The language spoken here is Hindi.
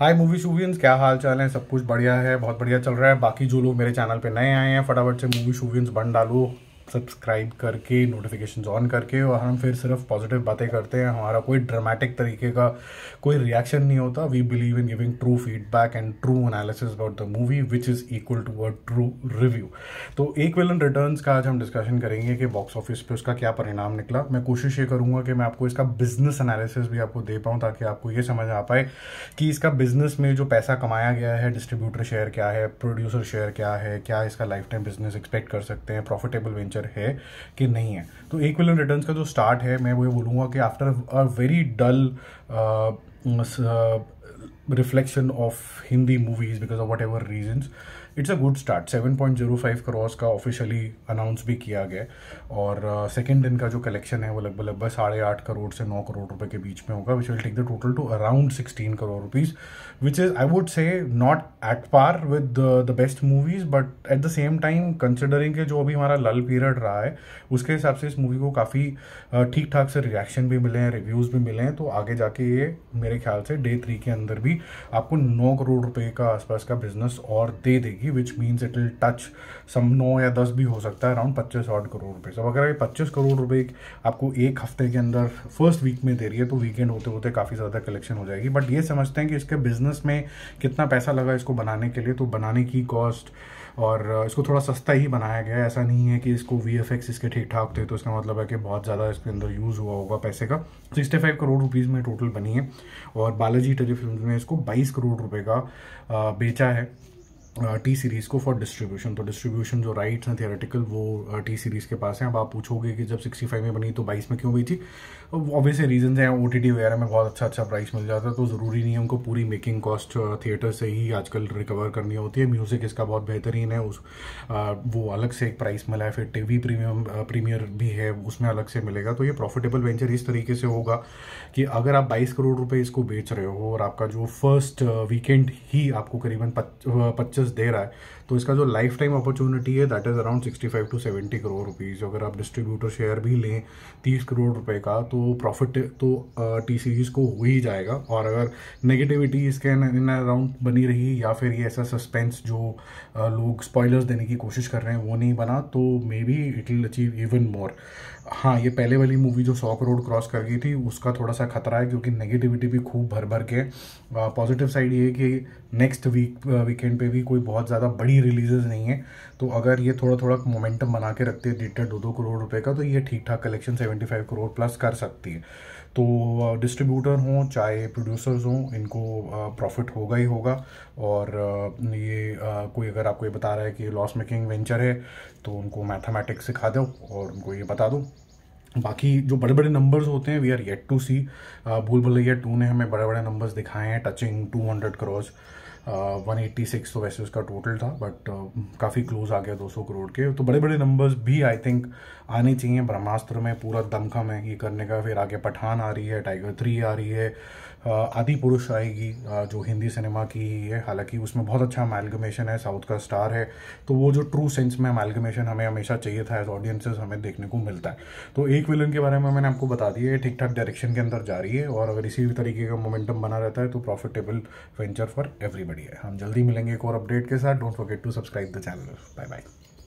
हाय मूवी शूवियंस क्या हाल चाल है सब कुछ बढ़िया है बहुत बढ़िया चल रहा है बाकी जो लोग मेरे चैनल पे नए आए हैं फटाफट से मूवी शूवियंस बन डालो सब्सक्राइब करके नोटिफिकेशन ऑन करके और हम फिर सिर्फ पॉजिटिव बातें करते हैं हमारा कोई ड्रामेटिक तरीके का कोई रिएक्शन नहीं होता we believe in giving true feedback and true analysis about the movie which is equal to a true review तो एक विलन रिटर्न का आज हम डिस्कशन करेंगे कि बॉक्स ऑफिस पर उसका क्या परिणाम निकला मैं कोशिश ये करूँगा कि मैं आपको इसका बिजनेस एनालिसिस भी आपको दे पाऊँ ताकि आपको ये समझ आ पाए कि इसका बिजनेस में जो पैसा कमाया गया है डिस्ट्रीब्यूटर शेयर क्या है प्रोड्यूसर शेयर क्या है क्या इसका लाइफ टाइम बिजनेस एक्सपेक्ट कर सकते हैं प्रॉफिटेबल वेंचर स्ट्रक्चर है कि नहीं है तो एक इक्विलियम रिटर्न्स का जो स्टार्ट है मैं वो बोलूँगा कि after a very dull reflection of Hindi movies because of whatever reasons it's a good start 7.05 cross का ऑफिशियली अनाउंस भी किया गया और सेकेंड uh, दिन का जो कलेक्शन है वो लगभग लगभग साढ़े आठ करोड़ से नौ करोड़ रुपए के बीच में होगा which will take the total to around sixteen crore rupees which is I would say not at par with the best movies but at the same time considering के जो अभी हमारा लल पीरियड रहा है उसके हिसाब से इस मूवी को काफ़ी uh, ठीक ठाक से रिएक्शन भी मिले हैं रिव्यूज़ भी मिले हैं तो आगे जाके ये मेरे ख्याल से डे थ्री के अंदर भी आपको नौ करोड़ रुपये का आसपास का बिजनेस और दे देगी जाएगी which means it will touch some नौ या दस भी हो सकता है अराउंड पच्चीस आठ करोड़ रुपये सब अगर ये पच्चीस करोड़ रुपये आपको एक हफ्ते के अंदर फर्स्ट वीक में दे रही है तो वीकेंड होते होते काफ़ी ज़्यादा कलेक्शन हो जाएगी बट ये समझते हैं कि इसके बिजनेस में कितना पैसा लगा इसको बनाने के लिए तो बनाने की कॉस्ट और इसको थोड़ा सस्ता ही बनाया गया ऐसा नहीं है कि इसको वी एफ एक्स इसके ठीक ठाक थे तो इसका मतलब है कि बहुत ज़्यादा इसके अंदर यूज़ हुआ होगा पैसे का सिक्सटी फाइव करोड़ रुपीज़ में टोटल बनी है और बालाजी टेलीफिल्म ने इसको बाईस करोड़ रुपये का बेचा है टी सीरीज़ को फॉर डिस्ट्रीब्यूशन तो डिस्ट्रीब्यूशन जो राइट्स हैं थियोरेटिकल वो टी सीरीज़ के पास हैं अब आप पूछोगे कि जब 65 में बनी तो 22 में क्यों हुई थी ऑब्वियस रीजन हैं ओ टी टी वगैरह में बहुत अच्छा अच्छा प्राइस मिल जाता है तो ज़रूरी नहीं है उनको पूरी मेकिंग कॉस्ट थिएटर से ही आजकल रिकवर करनी होती है म्यूज़िक इसका बहुत बेहतरीन है उस वो अलग से एक प्राइस मिला है फिर टी वी प्रीमियम प्रीमियर भी है उसमें अलग से मिलेगा तो ये प्रॉफिटेबल वेंचर इस तरीके से होगा कि अगर आप बाईस करोड़ रुपये इसको बेच रहे हो और आपका जो फर्स्ट वीकेंड ही आपको करीबन पच्चीस सर्विसेज दे रहा है तो इसका जो लाइफ टाइम अपॉर्चुनिटी है that is around sixty five to seventy crore rupees अगर आप डिस्ट्रीब्यूटर शेयर भी लें तीस करोड़ रुपए का तो प्रॉफिट तो टी सीरीज को हो ही जाएगा और अगर नेगेटिविटी इसके इन अराउंड बनी रही या फिर ये ऐसा सस्पेंस जो आ, लोग स्पॉयलर्स देने की कोशिश कर रहे हैं वो नहीं बना तो maybe it will achieve even more हाँ ये पहले वाली मूवी जो सौ करोड़ क्रॉस कर गई थी उसका थोड़ा सा खतरा है क्योंकि नेगेटिविटी भी खूब भर भर के पॉजिटिव साइड ये है कि नेक्स्ट वीक वीकेंड पे भी कोई बहुत ज़्यादा बड़ी रिलीजेज नहीं है तो अगर ये थोड़ा थोड़ा मोमेंटम बना के रखते हैं डेढ़ दो दो करोड़ रुपए का तो ये ठीक ठाक कलेक्शन 75 करोड़ प्लस कर सकती है तो डिस्ट्रीब्यूटर uh, हों चाहे प्रोड्यूसर्स हों इनको प्रॉफिट uh, होगा ही होगा और uh, ये कोई अगर आपको ये बता रहा है कि लॉस मेकिंग वेंचर है तो उनको मैथमेटिक्स सिखा दो और उनको ये बता दो बाकी जो बड़े बड़े नंबर्स होते हैं we are yet to see Bhool Bhulaiyaa to ने हमें बड़े बड़े नंबर्स दिखाए हैं touching two hundred cross one eighty six तो वैसे उसका टोटल था बट uh, काफ़ी क्लोज आ गया दो सौ करोड़ के तो बड़े बड़े नंबर्स भी आई थिंक आने चाहिए ब्रह्मास्त्र में पूरा दमखम है ये करने का फिर आगे पठान आ रही है टाइगर थ्री आ रही है आदि पुरुष आएगी जो हिंदी सिनेमा की ही है हालांकि उसमें बहुत अच्छा मेलगमेशन है साउथ का स्टार है तो वो जो ट्रू सेंस में मेलगमेशन हमें हमेशा चाहिए था एज ऑडियंसेस हमें देखने को मिलता है तो एक विलन के बारे में मैंने आपको बता दिया है ठीक ठाक डायरेक्शन के अंदर जा रही है और अगर इसी तरीके का मोमेंटम बना रहता है तो प्रॉफिटेबल वेंचर फॉर एवरीबडी है हम जल्दी मिलेंगे एक और अपडेट के साथ don't forget to subscribe the channel bye bye